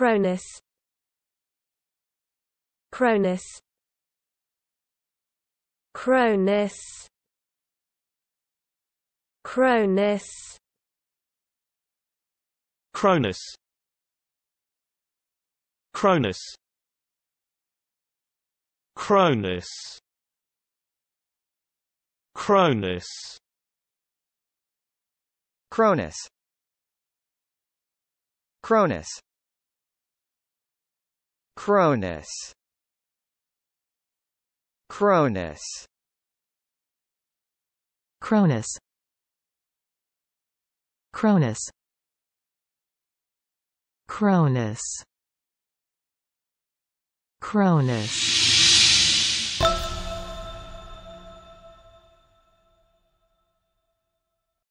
Cronus Cronus Cronus Cronus Cronus Cronus Cronus Cronus Cronus Cronus Cronus Cronus Cronus Cronus Cronus Cronus